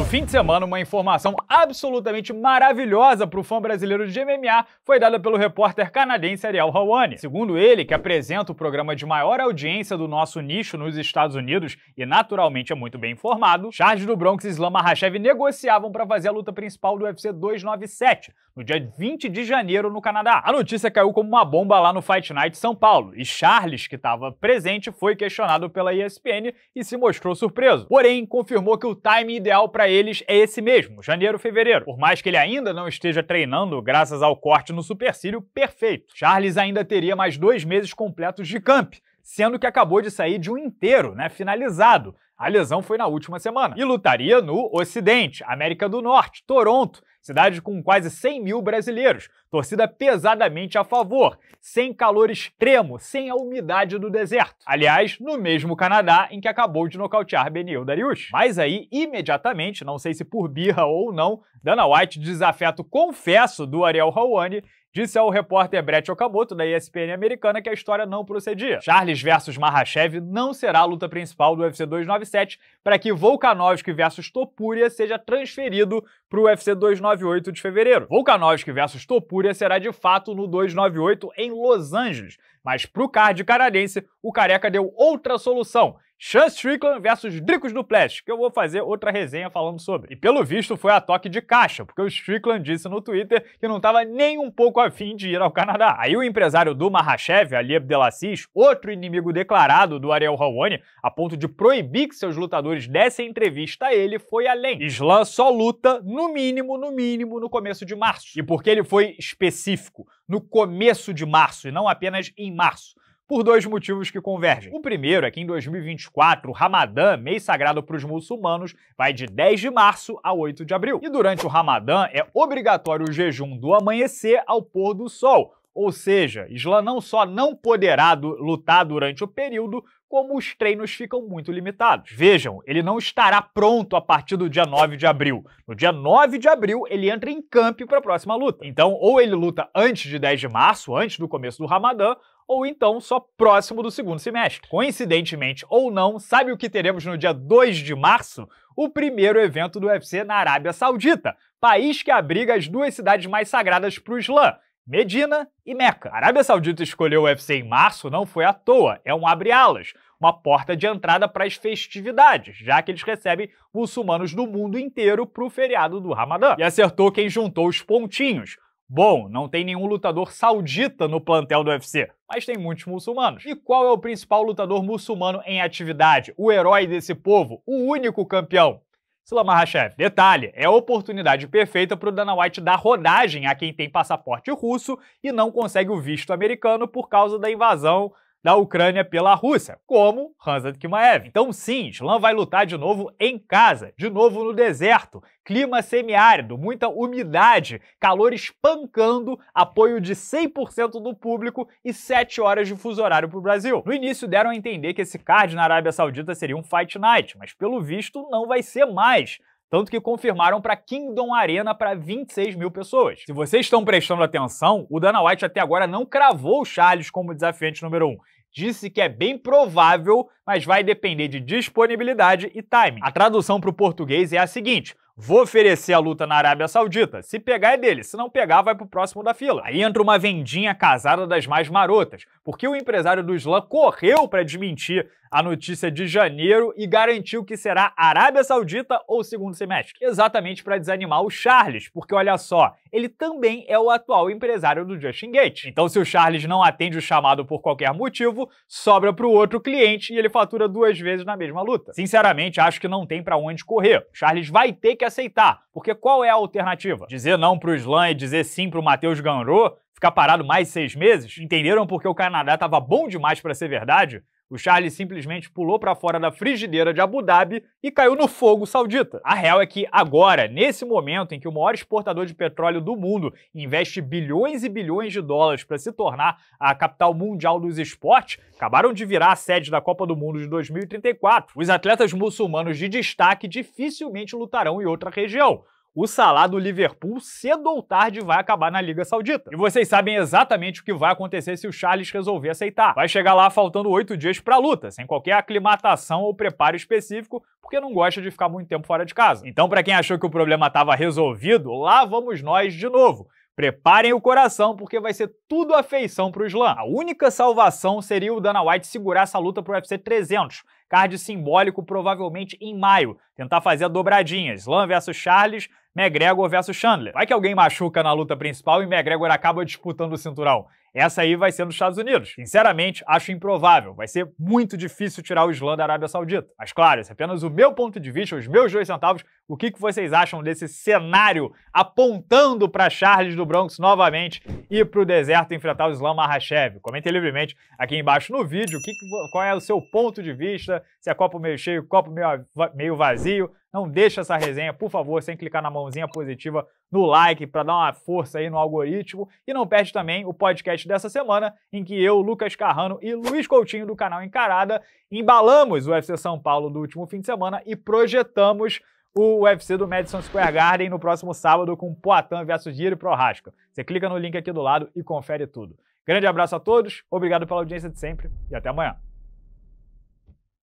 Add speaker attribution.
Speaker 1: No fim de semana, uma informação absolutamente maravilhosa para o fã brasileiro de MMA foi dada pelo repórter canadense Ariel Hawani. Segundo ele, que apresenta o programa de maior audiência do nosso nicho nos Estados Unidos e naturalmente é muito bem informado, Charles do Bronx e Islam Makhachev negociavam para fazer a luta principal do UFC 297, no dia 20 de janeiro no Canadá. A notícia caiu como uma bomba lá no Fight Night São Paulo e Charles, que estava presente, foi questionado pela ESPN e se mostrou surpreso. Porém, confirmou que o time ideal para eles é esse mesmo, janeiro, fevereiro. Por mais que ele ainda não esteja treinando graças ao corte no supercílio perfeito, Charles ainda teria mais dois meses completos de camp, sendo que acabou de sair de um inteiro, né, finalizado, a lesão foi na última semana. E lutaria no Ocidente, América do Norte, Toronto, cidade com quase 100 mil brasileiros, torcida pesadamente a favor, sem calor extremo, sem a umidade do deserto. Aliás, no mesmo Canadá em que acabou de nocautear Benil Darius. Mas aí, imediatamente, não sei se por birra ou não, Dana White desafeto confesso do Ariel Hawani disse ao repórter Brett Okamoto, da ESPN americana, que a história não procedia. Charles versus Mahashev não será a luta principal do UFC 297 para que Volkanovski versus Topuria seja transferido para o UFC 298 de fevereiro. Volkanovski versus Topuria será de fato no 298 em Los Angeles, mas para o card canadense, o Careca deu outra solução, Sean Strickland versus Dricos Duplex, que eu vou fazer outra resenha falando sobre. E pelo visto foi a toque de caixa, porque o Strickland disse no Twitter que não estava nem um pouco afim de ir ao Canadá. Aí o empresário do Mahashev, Ali Abdelassis, outro inimigo declarado do Ariel Hawani, a ponto de proibir que seus lutadores dessem entrevista a ele, foi além. Islam só luta, no mínimo, no mínimo, no começo de março. E porque ele foi específico, no começo de março e não apenas em março por dois motivos que convergem. O primeiro é que em 2024, o Ramadã, mês sagrado para os muçulmanos, vai de 10 de março a 8 de abril. E durante o Ramadã é obrigatório o jejum do amanhecer ao pôr do sol, ou seja, Islã não só não poderá lutar durante o período, como os treinos ficam muito limitados. Vejam, ele não estará pronto a partir do dia 9 de abril. No dia 9 de abril, ele entra em campo para a próxima luta. Então, ou ele luta antes de 10 de março, antes do começo do Ramadã, ou então só próximo do segundo semestre. Coincidentemente ou não, sabe o que teremos no dia 2 de março? O primeiro evento do UFC na Arábia Saudita, país que abriga as duas cidades mais sagradas para o Islã, Medina e Meca. A Arábia Saudita escolheu o UFC em março não foi à toa, é um abre-alas, uma porta de entrada para as festividades, já que eles recebem muçulmanos do mundo inteiro para o feriado do Ramadã. E acertou quem juntou os pontinhos. Bom, não tem nenhum lutador saudita no plantel do UFC, mas tem muitos muçulmanos. E qual é o principal lutador muçulmano em atividade? O herói desse povo? O único campeão? Sula Mahashev, detalhe, é a oportunidade perfeita para o Dana White dar rodagem a quem tem passaporte russo e não consegue o visto americano por causa da invasão da Ucrânia pela Rússia, como Hansa Kimaev. Então, sim, Slan vai lutar de novo em casa, de novo no deserto, clima semiárido, muita umidade, calor espancando, apoio de 100% do público e 7 horas de fuso horário para o Brasil. No início deram a entender que esse card na Arábia Saudita seria um fight night, mas pelo visto não vai ser mais tanto que confirmaram para Kingdom Arena para 26 mil pessoas. Se vocês estão prestando atenção, o Dana White até agora não cravou o Charles como desafiante número 1. Um. Disse que é bem provável, mas vai depender de disponibilidade e timing. A tradução para o português é a seguinte: Vou oferecer a luta na Arábia Saudita. Se pegar é dele, se não pegar, vai pro próximo da fila. Aí entra uma vendinha casada das mais marotas, porque o empresário do Islã correu para desmentir a notícia de janeiro e garantiu que será Arábia Saudita ou segundo semestre. Exatamente para desanimar o Charles, porque olha só, ele também é o atual empresário do Justin Gates. Então, se o Charles não atende o chamado por qualquer motivo, sobra pro outro cliente e ele fatura duas vezes na mesma luta. Sinceramente, acho que não tem para onde correr. O Charles vai ter que aceitar, porque qual é a alternativa? Dizer não pro Slam e dizer sim pro Matheus Ganrô? Ficar parado mais seis meses? Entenderam porque o Canadá tava bom demais para ser verdade? O Charles simplesmente pulou para fora da frigideira de Abu Dhabi e caiu no fogo saudita. A real é que agora, nesse momento em que o maior exportador de petróleo do mundo investe bilhões e bilhões de dólares para se tornar a capital mundial dos esportes, acabaram de virar a sede da Copa do Mundo de 2034. Os atletas muçulmanos de destaque dificilmente lutarão em outra região o salário do Liverpool cedo ou tarde vai acabar na Liga Saudita. E vocês sabem exatamente o que vai acontecer se o Charles resolver aceitar. Vai chegar lá faltando oito dias para a luta, sem qualquer aclimatação ou preparo específico, porque não gosta de ficar muito tempo fora de casa. Então, para quem achou que o problema estava resolvido, lá vamos nós de novo. Preparem o coração, porque vai ser tudo afeição para o Islã. A única salvação seria o Dana White segurar essa luta para o UFC 300, card simbólico provavelmente em maio, tentar fazer a dobradinha, Slam versus Charles, McGregor versus Chandler. Vai que alguém machuca na luta principal e McGregor acaba disputando o cinturão. Essa aí vai ser nos Estados Unidos. Sinceramente, acho improvável. Vai ser muito difícil tirar o Islã da Arábia Saudita. Mas claro, esse é apenas o meu ponto de vista, os meus dois centavos. O que, que vocês acham desse cenário apontando para Charles do Bronx novamente e para o deserto enfrentar o Islã Mahashev? Comentem livremente aqui embaixo no vídeo que, qual é o seu ponto de vista, se é copo meio cheio, copo meio, meio vazio. Não deixa essa resenha, por favor, sem clicar na mãozinha positiva no like para dar uma força aí no algoritmo. E não perde também o podcast dessa semana, em que eu, Lucas Carrano e Luiz Coutinho do canal Encarada embalamos o UFC São Paulo do último fim de semana e projetamos o UFC do Madison Square Garden no próximo sábado com Poatan versus Jiri Prohaska. Você clica no link aqui do lado e confere tudo. Grande abraço a todos, obrigado pela audiência de sempre e até amanhã.